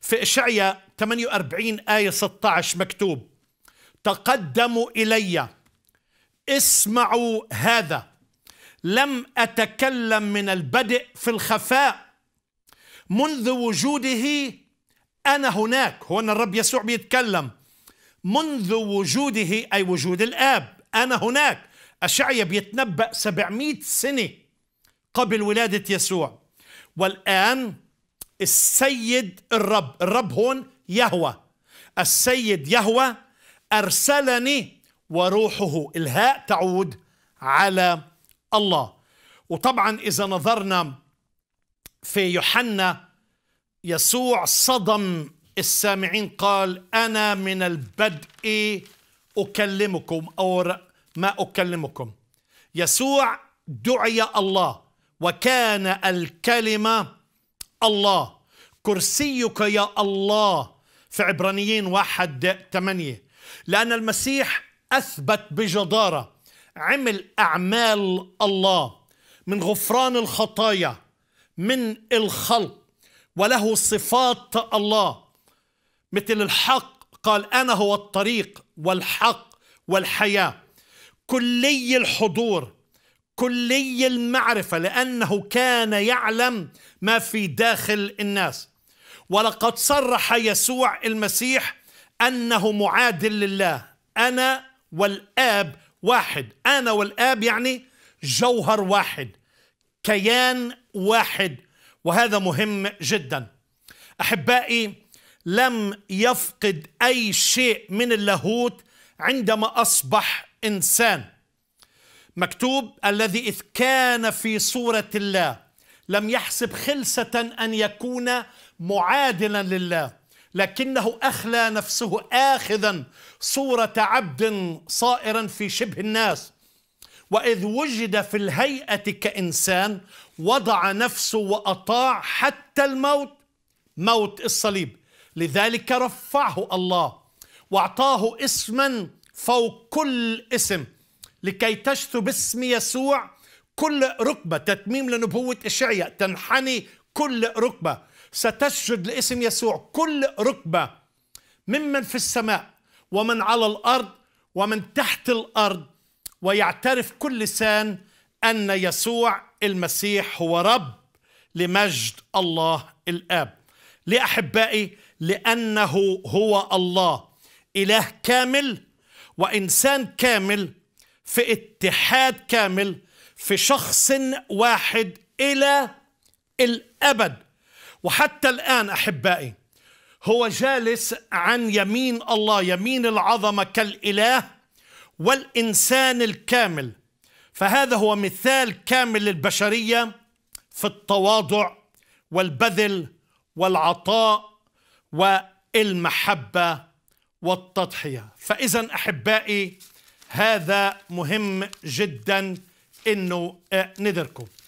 في إشعياء 48 آية 16 مكتوب تقدموا إلي اسمعوا هذا لم أتكلم من البدء في الخفاء منذ وجوده أنا هناك هو أن الرب يسوع بيتكلم منذ وجوده أي وجود الآب أنا هناك أشعية بيتنبأ 700 سنة قبل ولادة يسوع والآن السيد الرب الرب هون يهوى السيد يهوى أرسلني وروحه الهاء تعود على الله وطبعا إذا نظرنا في يوحنا يسوع صدم السامعين قال أنا من البدء أكلمكم أو ما أكلمكم يسوع دعي الله وكان الكلمة الله كرسيك يا الله في عبرانيين واحد ثمانية لأن المسيح أثبت بجدارة عمل أعمال الله من غفران الخطايا من الخلق وله صفات الله مثل الحق قال أنا هو الطريق والحق والحياة كلي الحضور كلي المعرفه لانه كان يعلم ما في داخل الناس ولقد صرح يسوع المسيح انه معادل لله انا والاب واحد انا والاب يعني جوهر واحد كيان واحد وهذا مهم جدا احبائي لم يفقد اي شيء من اللاهوت عندما اصبح انسان مكتوب الذي إذ كان في صورة الله لم يحسب خلسة أن يكون معادلا لله لكنه أخلى نفسه آخذا صورة عبد صائرا في شبه الناس وإذ وجد في الهيئة كإنسان وضع نفسه وأطاع حتى الموت موت الصليب لذلك رفعه الله واعطاه اسما فوق كل اسم لكي تشثو باسم يسوع كل ركبة تتميم لنبوة إشعياء تنحني كل ركبة ستسجد لاسم يسوع كل ركبة ممن في السماء ومن على الأرض ومن تحت الأرض ويعترف كل لسان أن يسوع المسيح هو رب لمجد الله الآب لأحبائي لأنه هو الله إله كامل وإنسان كامل في اتحاد كامل في شخص واحد إلى الأبد وحتى الآن أحبائي هو جالس عن يمين الله يمين العظمة كالإله والإنسان الكامل فهذا هو مثال كامل للبشرية في التواضع والبذل والعطاء والمحبة والتضحية فإذا أحبائي هذا مهم جدا انه آه، ندركه